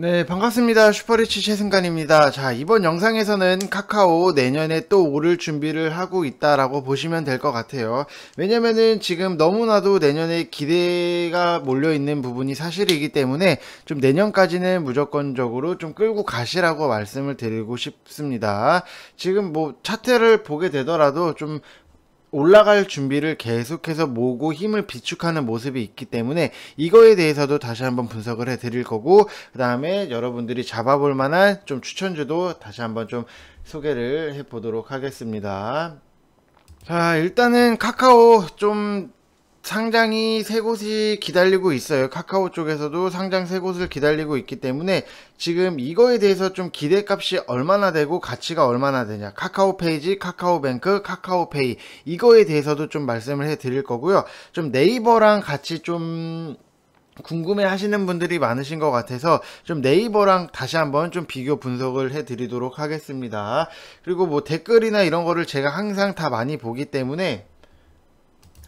네 반갑습니다 슈퍼리치 최승관입니다 자 이번 영상에서는 카카오 내년에 또 오를 준비를 하고 있다라고 보시면 될 것 같아요 왜냐면은 지금 너무나도 내년에 기대가 몰려있는 부분이 사실이기 때문에 좀 내년까지는 무조건적으로 좀 끌고 가시라고 말씀을 드리고 싶습니다 지금 뭐 차트를 보게 되더라도 좀 올라갈 준비를 계속해서 모으고 힘을 비축하는 모습이 있기 때문에 이거에 대해서도 다시 한번 분석을 해 드릴 거고 그 다음에 여러분들이 잡아볼 만한 좀 추천주도 다시 한번 좀 소개를 해 보도록 하겠습니다 자 일단은 카카오 좀 상장이 세 곳이 기다리고 있어요. 카카오 쪽에서도 상장 세 곳을 기다리고 있기 때문에 지금 이거에 대해서 좀 기대값이 얼마나 되고 가치가 얼마나 되냐. 카카오 페이지, 카카오뱅크, 카카오페이 이거에 대해서도 좀 말씀을 해 드릴 거고요. 좀 네이버랑 같이 좀 궁금해 하시는 분들이 많으신 것 같아서 좀 네이버랑 다시 한번 좀 비교 분석을 해 드리도록 하겠습니다. 그리고 뭐 댓글이나 이런 거를 제가 항상 다 많이 보기 때문에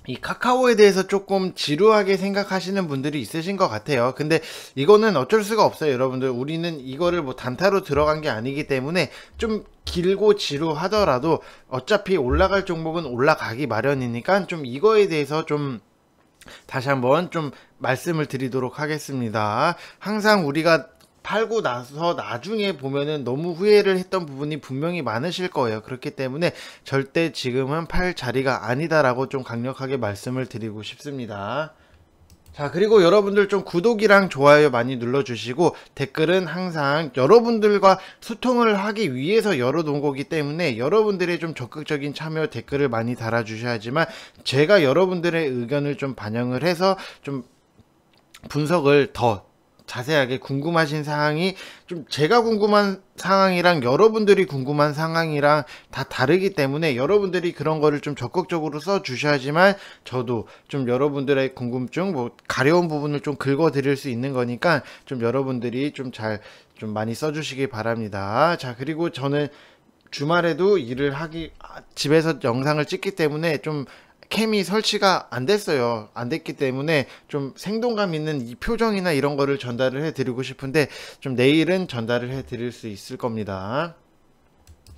이 카카오에 대해서 조금 지루하게 생각하시는 분들이 있으신 것 같아요. 근데 이거는 어쩔 수가 없어요, 여러분들. 우리는 이거를 뭐 단타로 들어간 게 아니기 때문에 좀 길고 지루하더라도 어차피 올라갈 종목은 올라가기 마련이니까 좀 이거에 대해서 좀 다시 한번 좀 말씀을 드리도록 하겠습니다. 항상 우리가 팔고 나서 나중에 보면은 너무 후회를 했던 부분이 분명히 많으실 거예요. 그렇기 때문에 절대 지금은 팔 자리가 아니다라고 좀 강력하게 말씀을 드리고 싶습니다. 자 그리고 여러분들 좀 구독이랑 좋아요 많이 눌러주시고 댓글은 항상 여러분들과 소통을 하기 위해서 열어놓은 거기 때문에 여러분들의 좀 적극적인 참여 댓글을 많이 달아주셔야지만 제가 여러분들의 의견을 좀 반영을 해서 좀 분석을 더 자세하게 궁금하신 사항이 좀 제가 궁금한 상황이랑 여러분들이 궁금한 상황이랑 다 다르기 때문에 여러분들이 그런 거를 좀 적극적으로 써 주셔야지만 저도 좀 여러분들의 궁금증 뭐 가려운 부분을 좀 긁어 드릴 수 있는 거니까 좀 여러분들이 좀 잘좀 좀 많이 써 주시기 바랍니다. 자, 그리고 저는 주말에도 일을 하기 아, 집에서 영상을 찍기 때문에 좀 캠이 설치가 안 됐어요. 안 됐기 때문에 좀 생동감 있는 이 표정이나 이런 거를 전달을 해드리고 싶은데 좀 내일은 전달을 해드릴 수 있을 겁니다.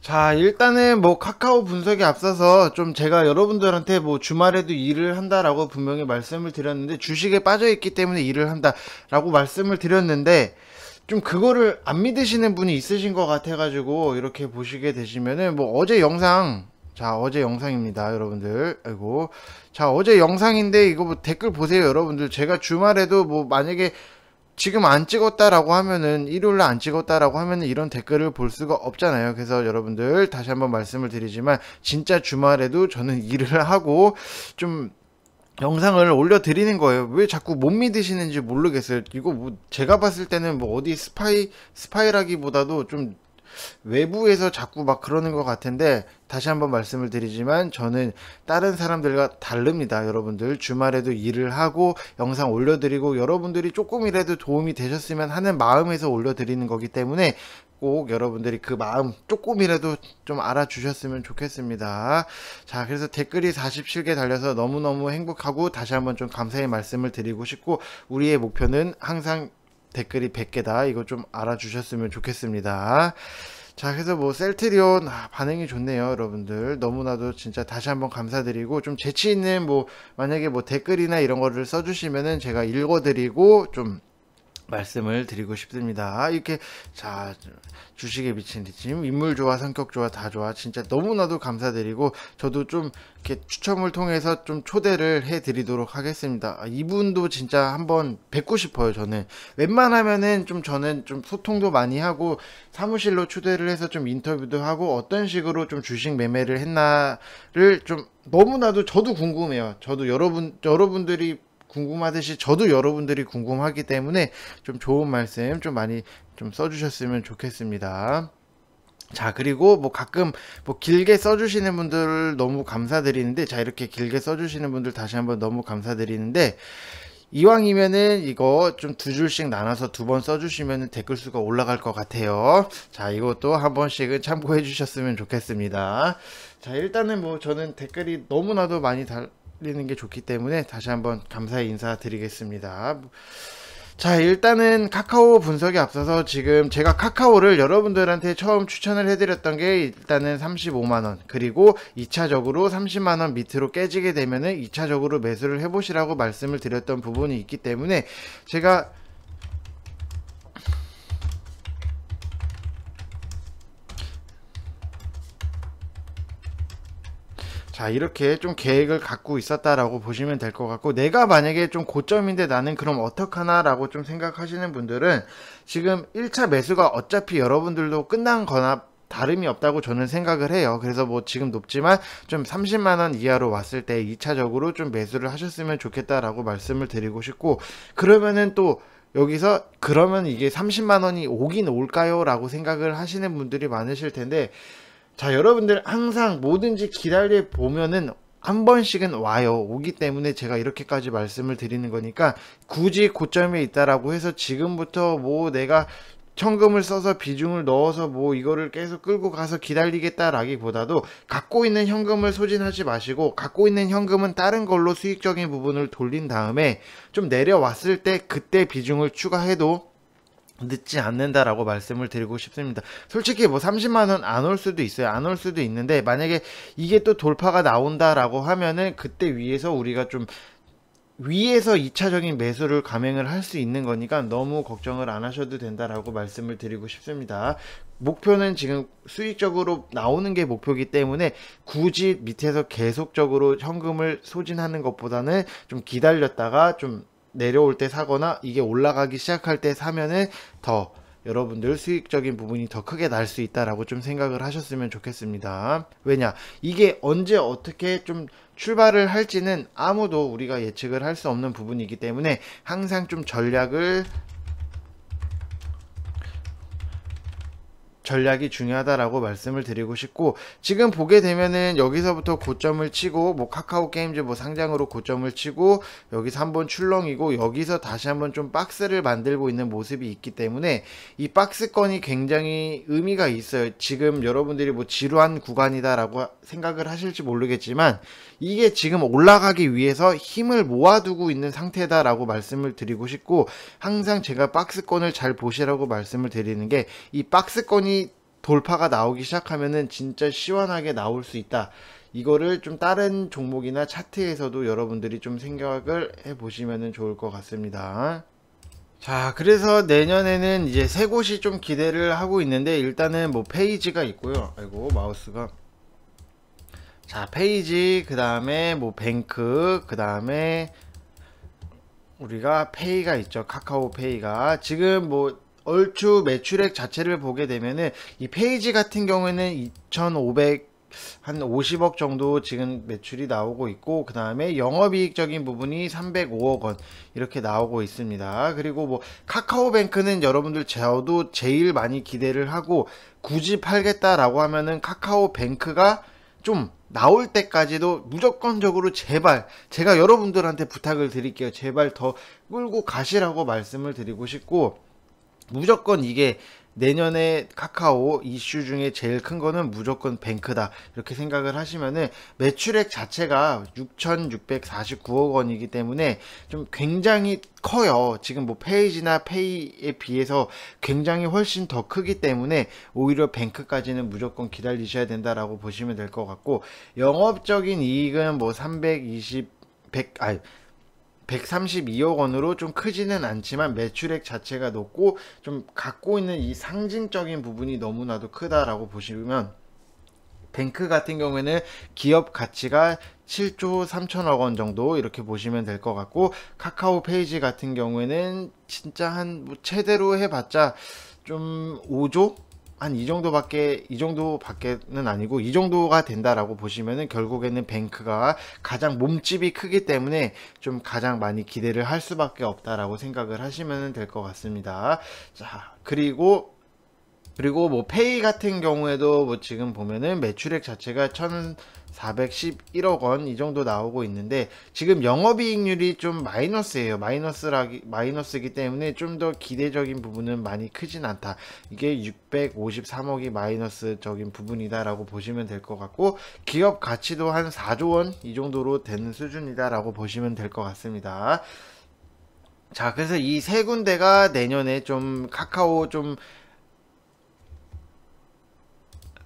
자 일단은 뭐 카카오 분석에 앞서서 좀 제가 여러분들한테 뭐 주말에도 일을 한다라고 분명히 말씀을 드렸는데 주식에 빠져있기 때문에 일을 한다라고 말씀을 드렸는데 좀 그거를 안 믿으시는 분이 있으신 것 같아가지고 이렇게 보시게 되시면은 뭐 어제 영상 자 어제 영상입니다 여러분들 아이고 자 어제 영상인데 이거 뭐 댓글 보세요 여러분들 제가 주말에도 뭐 만약에 지금 안 찍었다라고 하면은 일요일날 안 찍었다라고 하면은 이런 댓글을 볼 수가 없잖아요. 그래서 여러분들 다시 한번 말씀을 드리지만 진짜 주말에도 저는 일을 하고 좀 영상을 올려드리는 거예요. 왜 자꾸 못 믿으시는지 모르겠어요. 이거 뭐 제가 봤을 때는 뭐 어디 스파이 스파이라기보다도 좀 외부에서 자꾸 막 그러는 것 같은데 다시 한번 말씀을 드리지만 저는 다른 사람들과 다릅니다. 여러분들 주말에도 일을 하고 영상 올려드리고 여러분들이 조금이라도 도움이 되셨으면 하는 마음에서 올려드리는 거기 때문에 꼭 여러분들이 그 마음 조금이라도 좀 알아주셨으면 좋겠습니다. 자, 그래서 댓글이 47개 달려서 너무너무 행복하고 다시 한번 좀 감사의 말씀을 드리고 싶고 우리의 목표는 항상 댓글이 100개다. 이거 좀 알아주셨으면 좋겠습니다. 자, 그래서 뭐 셀트리온 아, 반응이 좋네요, 여러분들. 너무나도 진짜 다시 한번 감사드리고 좀 재치 있는 뭐 만약에 뭐 댓글이나 이런 거를 써 주시면은 제가 읽어 드리고 좀 말씀을 드리고 싶습니다. 이렇게 자 주식에 미친 리침 인물 좋아 성격 좋아 다 좋아 진짜 너무나도 감사드리고 저도 좀 이렇게 추첨을 통해서 좀 초대를 해드리도록 하겠습니다. 아, 이분도 진짜 한번 뵙고 싶어요. 저는 웬만하면은 좀 저는 좀 소통도 많이 하고 사무실로 초대를 해서 좀 인터뷰도 하고 어떤 식으로 좀 주식 매매를 했나를 좀 너무나도 저도 궁금해요. 저도 여러분 여러분들이 궁금하듯이 저도 여러분들이 궁금하기 때문에 좀 좋은 말씀 좀 많이 좀 써주셨으면 좋겠습니다. 자 그리고 뭐 가끔 뭐 길게 써주시는 분들 너무 감사드리는데 자 이렇게 길게 써주시는 분들 다시 한번 너무 감사드리는데 이왕이면은 이거 좀 두 줄씩 나눠서 두 번 써주시면 댓글 수가 올라갈 것 같아요 자 이것도 한 번씩은 참고해 주셨으면 좋겠습니다 자 일단은 뭐 저는 댓글이 너무나도 많이 달 리는 게 좋기 때문에 다시 한번 감사의 인사드리겠습니다. 자 일단은 카카오 분석에 앞서서 지금 제가 카카오를 여러분들한테 처음 추천을 해드렸던 게 일단은 35만원 그리고 2차적으로 30만원 밑으로 깨지게 되면은 2차적으로 매수를 해보시라고 말씀을 드렸던 부분이 있기 때문에 제가 자 이렇게 좀 계획을 갖고 있었다라고 보시면 될 것 같고 내가 만약에 좀 고점인데 나는 그럼 어떡하나 라고 좀 생각하시는 분들은 지금 1차 매수가 어차피 여러분들도 끝난 거나 다름이 없다고 저는 생각을 해요. 그래서 뭐 지금 높지만 좀 30만원 이하로 왔을 때 2차적으로 좀 매수를 하셨으면 좋겠다라고 말씀을 드리고 싶고 그러면은 또 여기서 그러면 이게 30만원이 오긴 올까요? 라고 생각을 하시는 분들이 많으실 텐데 자 여러분들 항상 뭐든지 기다려 보면은 한 번씩은 와요 오기 때문에 제가 이렇게까지 말씀을 드리는 거니까 굳이 고점에 있다라고 해서 지금부터 뭐 내가 청금을 써서 비중을 넣어서 뭐 이거를 계속 끌고 가서 기다리겠다라기보다도 갖고 있는 현금을 소진하지 마시고 갖고 있는 현금은 다른 걸로 수익적인 부분을 돌린 다음에 좀 내려왔을 때 그때 비중을 추가해도 늦지 않는다라고 말씀을 드리고 싶습니다. 솔직히 뭐 30만 원 안 올 수도 있어요. 안 올 수도 있는데 만약에 이게 또 돌파가 나온다라고 하면은 그때 위에서 우리가 좀 위에서 2차적인 매수를 감행을 할 수 있는 거니까 너무 걱정을 안 하셔도 된다라고 말씀을 드리고 싶습니다. 목표는 지금 수익적으로 나오는 게 목표이기 때문에 굳이 밑에서 계속적으로 현금을 소진하는 것보다는 좀 기다렸다가 좀 내려올 때 사거나 이게 올라가기 시작할 때 사면은 더 여러분들 수익적인 부분이 더 크게 날 수 있다라고 좀 생각을 하셨으면 좋겠습니다. 왜냐? 이게 언제 어떻게 좀 출발을 할지는 아무도 우리가 예측을 할 수 없는 부분이기 때문에 항상 좀 전략을 전략이 중요하다라고 말씀을 드리고 싶고 지금 보게 되면은 여기서부터 고점을 치고 뭐 카카오 게임즈 뭐 상장으로 고점을 치고 여기서 한번 출렁이고 여기서 다시 한번 좀 박스를 만들고 있는 모습이 있기 때문에 이 박스권이 굉장히 의미가 있어요. 지금 여러분들이 뭐 지루한 구간이다라고 생각을 하실지 모르겠지만 이게 지금 올라가기 위해서 힘을 모아두고 있는 상태다라고 말씀을 드리고 싶고 항상 제가 박스권을 잘 보시라고 말씀을 드리는 게 이 박스권이 돌파가 나오기 시작하면은 진짜 시원하게 나올 수 있다. 이거를 좀 다른 종목이나 차트에서도 여러분들이 좀 생각을 해보시면 은 좋을 것 같습니다. 자 그래서 내년에는 이제 세 곳이 좀 기대를 하고 있는데 일단은 뭐 페이지가 있고요 아이고 마우스가 자 페이지 그 다음에 뭐 뱅크 그 다음에 우리가 페이가 있죠 카카오 페이가 지금 뭐 얼추 매출액 자체를 보게 되면은 이 페이지 같은 경우에는 2,500 한 50억 정도 지금 매출이 나오고 있고 그 다음에 영업이익적인 부분이 305억 원 이렇게 나오고 있습니다 그리고 뭐 카카오뱅크는 여러분들 저도 제일 많이 기대를 하고 굳이 팔겠다라고 하면은 카카오뱅크가 좀 나올 때까지도 무조건적으로 제발 제가 여러분들한테 부탁을 드릴게요. 제발 더 끌고 가시라고 말씀을 드리고 싶고 무조건 이게 내년에 카카오 이슈 중에 제일 큰 거는 무조건 뱅크다 이렇게 생각을 하시면은 매출액 자체가 6,649억 원이기 때문에 좀 굉장히 커요. 지금 뭐 페이지나 페이에 비해서 굉장히 훨씬 더 크기 때문에 오히려 뱅크까지는 무조건 기다리셔야 된다라고 보시면 될 것 같고 영업적인 이익은 뭐320 100 아니 132억 원으로 좀 크지는 않지만 매출액 자체가 높고 좀 갖고 있는 이 상징적인 부분이 너무나도 크다라고 보시면 뱅크 같은 경우에는 기업 가치가 7조 3천억 원 정도 이렇게 보시면 될 것 같고 카카오 페이지 같은 경우에는 진짜 한뭐 최대로 해봤자 좀 5조 한이 정도밖에 이 정도밖에는 아니고 이 정도가 된다라고 보시면은 결국에는 뱅크가 가장 몸집이 크기 때문에 좀 가장 많이 기대를 할 수밖에 없다라고 생각을 하시면 될 것 같습니다. 자 그리고 그리고 뭐 페이 같은 경우에도 뭐 지금 보면은 매출액 자체가 1,411억 원 이 정도 나오고 있는데 지금 영업이익률이 좀 마이너스예요. 마이너스라기 마이너스이기 때문에 좀 더 기대적인 부분은 많이 크진 않다. 이게 653억이 마이너스적인 부분이다라고 보시면 될 것 같고 기업 가치도 한 4조 원 이 정도로 되는 수준이다라고 보시면 될 것 같습니다. 자, 그래서 이 세 군데가 내년에 좀 카카오 좀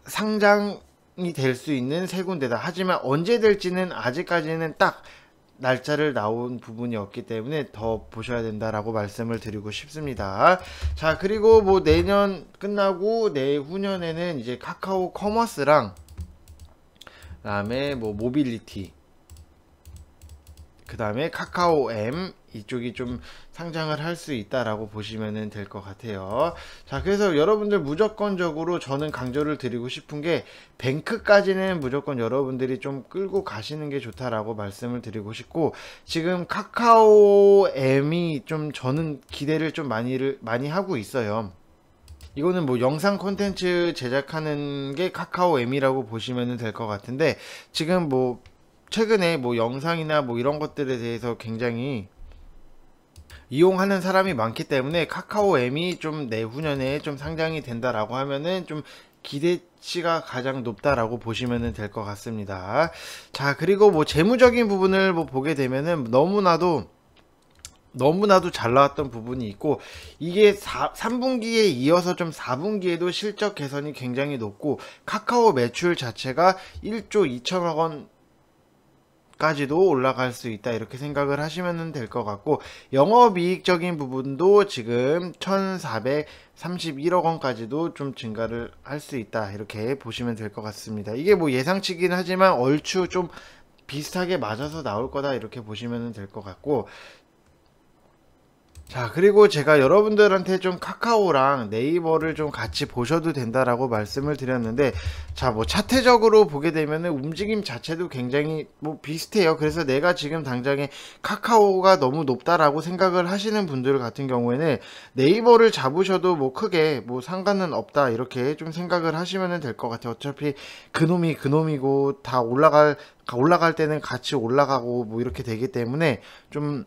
상장이 될 수 있는 세 군데다. 하지만 언제 될지는 아직까지는 딱 날짜를 나온 부분이 없기 때문에 더 보셔야 된다라고 말씀을 드리고 싶습니다. 자, 그리고 뭐 내년 끝나고 내후년에는 이제 카카오 커머스랑 그다음에 뭐 모빌리티 그다음에 카카오 M 이쪽이 좀 상장을 할 수 있다라고 보시면 될 것 같아요. 자, 그래서 여러분들 무조건적으로 저는 강조를 드리고 싶은 게 뱅크까지는 무조건 여러분들이 좀 끌고 가시는 게 좋다라고 말씀을 드리고 싶고 지금 카카오 M이 좀 저는 기대를 좀많이 많이 하고 있어요. 이거는 뭐 영상 콘텐츠 제작하는 게 카카오 M이라고 보시면 될 것 같은데 지금 뭐 최근에 뭐 영상이나 뭐 이런 것들에 대해서 굉장히 이용하는 사람이 많기 때문에 카카오 M이 좀 내후년에 좀 상장이 된다라고 하면은 좀 기대치가 가장 높다라고 보시면 될 것 같습니다. 자, 그리고 뭐 재무적인 부분을 뭐 보게 되면은 너무나도 너무나도 잘 나왔던 부분이 있고 이게 4, 3분기에 이어서 좀 4분기에도 실적 개선이 굉장히 높고 카카오 매출 자체가 1조 2천억 원 까지도 올라갈 수 있다 이렇게 생각을 하시면 될 것 같고 영업이익적인 부분도 지금 1431억 원까지도 좀 증가를 할 수 있다 이렇게 보시면 될 것 같습니다 이게 뭐 예상치긴 하지만 얼추 좀 비슷하게 맞아서 나올 거다 이렇게 보시면 될 것 같고 자 그리고 제가 여러분들한테 좀 카카오랑 네이버를 좀 같이 보셔도 된다라고 말씀을 드렸는데 자 뭐 차트적으로 보게 되면 은 움직임 자체도 굉장히 뭐 비슷해요 그래서 내가 지금 당장에 카카오가 너무 높다라고 생각을 하시는 분들 같은 경우에는 네이버를 잡으셔도 뭐 크게 뭐 상관은 없다 이렇게 좀 생각을 하시면 될 것 같아요 어차피 그놈이 그놈이고 다 올라갈 올라갈 때는 같이 올라가고 뭐 이렇게 되기 때문에 좀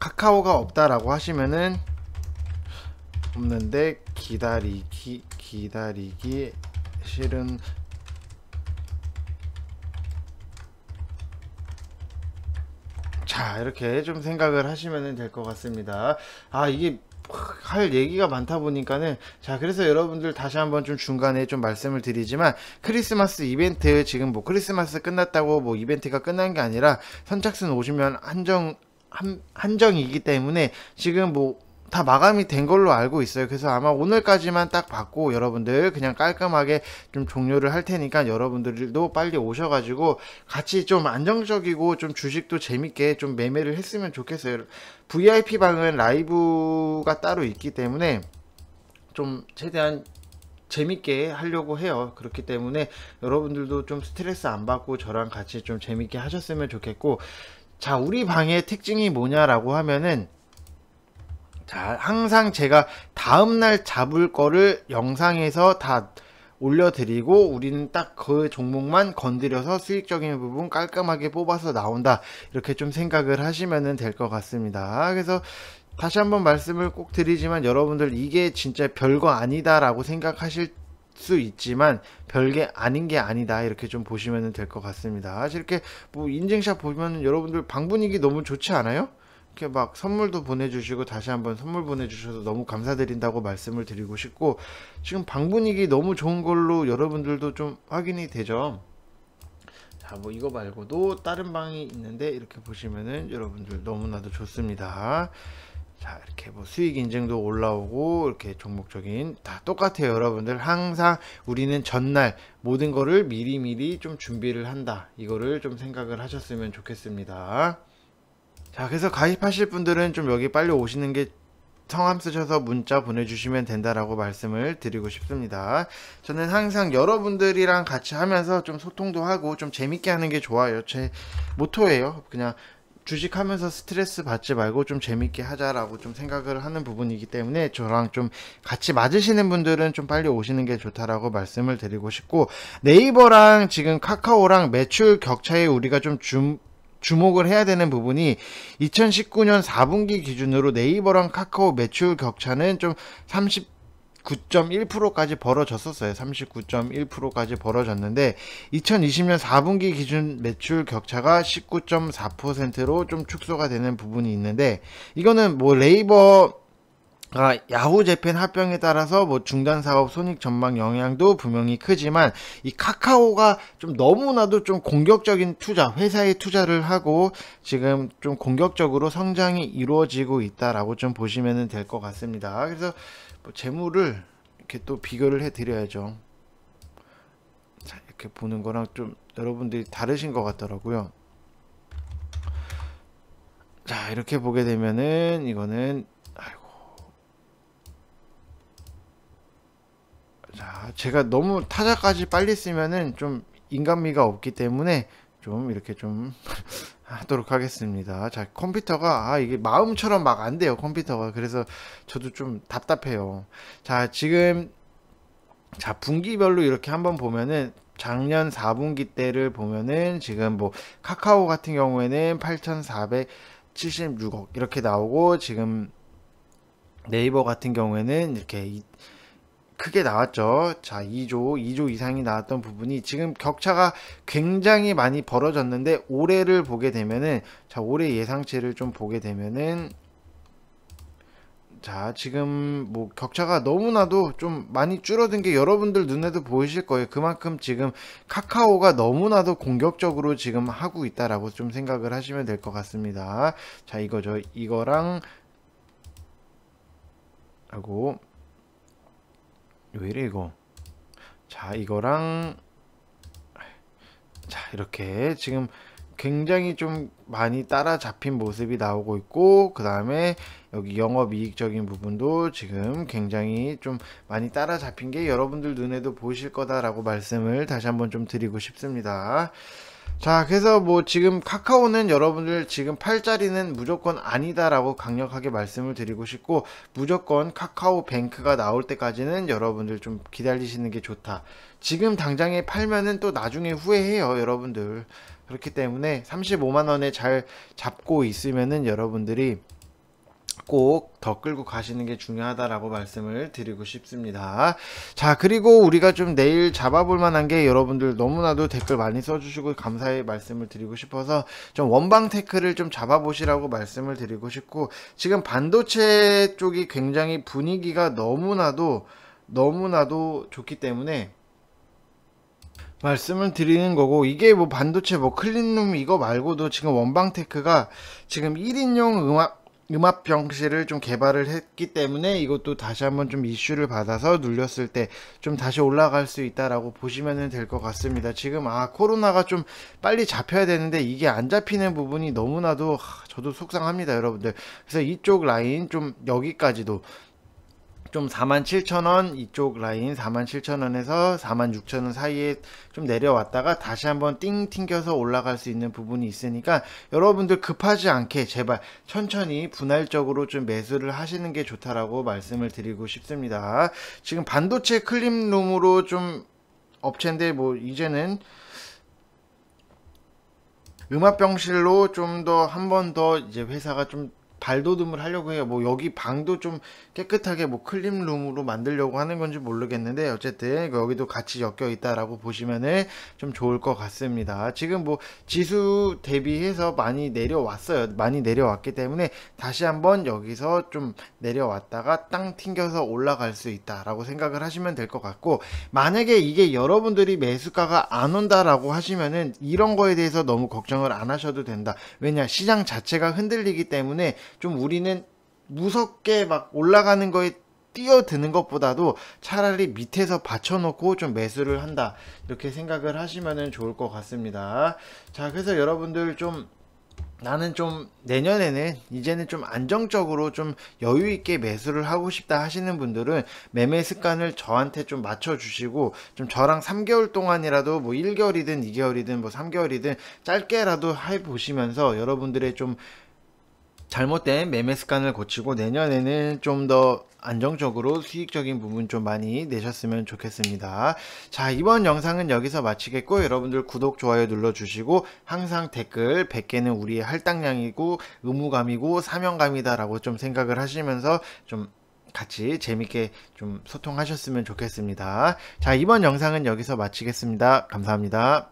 카카오가 없다라고 하시면은 없는데 기다리기 기다리기 싫은 자 이렇게 좀 생각을 하시면 될 것 같습니다 아 이게 할 얘기가 많다 보니까는 자 그래서 여러분들 다시 한번 좀 중간에 좀 말씀을 드리지만 크리스마스 이벤트 지금 뭐 크리스마스 끝났다고 뭐 이벤트가 끝난 게 아니라 선착순 오시면 한정 한, 한정이기 때문에 지금 뭐 다 마감이 된 걸로 알고 있어요. 그래서 아마 오늘까지만 딱 받고 여러분들 그냥 깔끔하게 좀 종료를 할 테니까 여러분들도 빨리 오셔가지고 같이 좀 안정적이고 좀 주식도 재밌게 좀 매매를 했으면 좋겠어요. VIP 방은 라이브가 따로 있기 때문에 좀 최대한 재밌게 하려고 해요. 그렇기 때문에 여러분들도 좀 스트레스 안 받고 저랑 같이 좀 재밌게 하셨으면 좋겠고 자 우리 방의 특징이 뭐냐라고 하면은 자 항상 제가 다음날 잡을 거를 영상에서 다 올려드리고 우리는 딱 그 종목만 건드려서 수익적인 부분 깔끔하게 뽑아서 나온다 이렇게 좀 생각을 하시면 될 것 같습니다 그래서 다시 한번 말씀을 꼭 드리지만 여러분들 이게 진짜 별거 아니다 라고 생각하실 수 있지만 별게 아닌 게 아니다 이렇게 좀 보시면 될 것 같습니다 이렇게 뭐 인증샷 보면 여러분들 방분위기 너무 좋지 않아요? 이렇게 막 선물도 보내주시고 다시 한번 선물 보내주셔서 너무 감사드린다고 말씀을 드리고 싶고 지금 방분위기 너무 좋은 걸로 여러분들도 좀 확인이 되죠 자 뭐 이거 말고도 다른 방이 있는데 이렇게 보시면은 여러분들 너무나도 좋습니다 자 이렇게 뭐 수익 인증도 올라오고 이렇게 종목적인 다 똑같아요 여러분들 항상 우리는 전날 모든 거를 미리미리 좀 준비를 한다 이거를 좀 생각을 하셨으면 좋겠습니다 자 그래서 가입하실 분들은 좀 여기 빨리 오시는 게 성함 쓰셔서 문자 보내주시면 된다라고 말씀을 드리고 싶습니다. 저는 항상 여러분들이랑 같이 하면서 좀 소통도 하고 좀 재밌게 하는 게 좋아요. 제 모토예요. 그냥 주식하면서 스트레스 받지 말고 좀 재밌게 하자라고 좀 생각을 하는 부분이기 때문에 저랑 좀 같이 맞으시는 분들은 좀 빨리 오시는 게 좋다라고 말씀을 드리고 싶고 네이버랑 지금 카카오랑 매출 격차에 우리가 좀 줌, 주목을 해야 되는 부분이 2019년 4분기 기준으로 네이버랑 카카오 매출 격차는 좀30 39.1%까지 벌어졌었어요. 39.1%까지 벌어졌는데 2020년 4분기 기준 매출 격차가 19.4%로 좀 축소가 되는 부분이 있는데 이거는 뭐 레이버 아, 야후 재팬 합병에 따라서 뭐 중단 사업 손익 전망 영향도 분명히 크지만 이 카카오가 좀 너무나도 좀 공격적인 투자 회사에 투자를 하고 지금 좀 공격적으로 성장이 이루어지고 있다라고 좀 보시면 될 것 같습니다. 그래서 뭐 재물을 이렇게 또 비교를 해 드려야죠 이렇게 보는 거랑 좀 여러분들이 다르신 것 같더라고요 자 이렇게 보게 되면은 이거는 아이고 자 제가 너무 타자까지 빨리 쓰면은 좀 인간미가 없기 때문에 좀 이렇게 좀 하도록 하겠습니다. 자, 컴퓨터가, 아, 이게 마음처럼 막 안 돼요, 컴퓨터가. 그래서 저도 좀 답답해요. 자, 지금, 자, 분기별로 이렇게 한번 보면은, 작년 4분기 때를 보면은, 지금 뭐, 카카오 같은 경우에는 8,476억 이렇게 나오고, 지금 네이버 같은 경우에는 이렇게 크게 나왔죠. 자, 2조, 2조 이상이 나왔던 부분이 지금 격차가 굉장히 많이 벌어졌는데 올해를 보게 되면은 자, 올해 예상치를 좀 보게 되면은 자 지금 뭐 격차가 너무나도 좀 많이 줄어든 게 여러분들 눈에도 보이실 거예요 그만큼 지금 카카오가 너무나도 공격적으로 지금 하고 있다라고 좀 생각을 하시면 될 것 같습니다 자 이거죠 이거랑 하고 왜이래 이거 자 이거랑 자 이렇게 지금 굉장히 좀 많이 따라잡힌 모습이 나오고 있고 그 다음에 여기 영업이익적인 부분도 지금 굉장히 좀 많이 따라잡힌 게 여러분들 눈에도 보실 거다라고 말씀을 다시 한번 좀 드리고 싶습니다. 자 그래서 뭐 지금 카카오는 여러분들 지금 팔자리는 무조건 아니다라고 강력하게 말씀을 드리고 싶고 무조건 카카오 뱅크가 나올 때까지는 여러분들 좀 기다리시는 게 좋다 지금 당장에 팔면은 또 나중에 후회해요 여러분들 그렇기 때문에 35만원에 잘 잡고 있으면은 여러분들이 꼭더 끌고 가시는 게 중요하다라고 말씀을 드리고 싶습니다. 자, 그리고 우리가 좀 내일 잡아볼 만한 게 여러분들 너무나도 댓글 많이 써주시고 감사의 말씀을 드리고 싶어서 좀 원방 테크를 좀 잡아보시라고 말씀을 드리고 싶고 지금 반도체 쪽이 굉장히 분위기가 너무나도 너무나도 좋기 때문에 말씀을 드리는 거고 이게 뭐 반도체 뭐 클린룸 이거 말고도 지금 원방테크가 지금 1인용 음악 음압 병실을 좀 개발을 했기 때문에 이것도 다시 한번 좀 이슈를 받아서 눌렸을 때 좀 다시 올라갈 수 있다라고 보시면 될 것 같습니다. 지금 아 코로나가 좀 빨리 잡혀야 되는데 이게 안 잡히는 부분이 너무나도 하, 저도 속상합니다, 여러분들. 그래서 이쪽 라인 좀 여기까지도 좀 47,000원 이쪽 라인 47,000원에서 46,000원 사이에 좀 내려왔다가 다시 한번 띵 튕겨서 올라갈 수 있는 부분이 있으니까 여러분들 급하지 않게 제발 천천히 분할적으로 좀 매수를 하시는 게 좋다라고 말씀을 드리고 싶습니다. 지금 반도체 클립룸으로 좀 업체인데 뭐 이제는 음압병실로 좀 더 한 번 더 이제 회사가 좀 발돋움을 하려고 해요. 뭐 여기 방도 좀 깨끗하게 뭐 클린룸으로 만들려고 하는 건지 모르겠는데 어쨌든 여기도 같이 엮여 있다라고 보시면은 좀 좋을 것 같습니다. 지금 뭐 지수 대비해서 많이 내려왔어요. 많이 내려왔기 때문에 다시 한번 여기서 좀 내려왔다가 땅 튕겨서 올라갈 수 있다라고 생각을 하시면 될 것 같고 만약에 이게 여러분들이 매수가가 안 온다라고 하시면은 이런 거에 대해서 너무 걱정을 안 하셔도 된다. 왜냐 시장 자체가 흔들리기 때문에 좀 우리는 무섭게 막 올라가는 거에 뛰어드는 것보다도 차라리 밑에서 받쳐놓고 좀 매수를 한다 이렇게 생각을 하시면 좋을 것 같습니다 자 그래서 여러분들 좀 나는 좀 내년에는 이제는 좀 안정적으로 좀 여유 있게 매수를 하고 싶다 하시는 분들은 매매 습관을 저한테 좀 맞춰 주시고 좀 저랑 3개월 동안이라도 뭐 1개월이든 2개월이든 뭐 3개월이든 짧게라도 해 보시면서 여러분들의 좀 잘못된 매매 습관을 고치고 내년에는 좀 더 안정적으로 수익적인 부분 좀 많이 내셨으면 좋겠습니다. 자 이번 영상은 여기서 마치겠고 여러분들 구독 좋아요 눌러주시고 항상 댓글 100개는 우리의 할당량이고 의무감이고 사명감이다 라고 좀 생각을 하시면서 좀 같이 재밌게 좀 소통하셨으면 좋겠습니다. 자 이번 영상은 여기서 마치겠습니다. 감사합니다.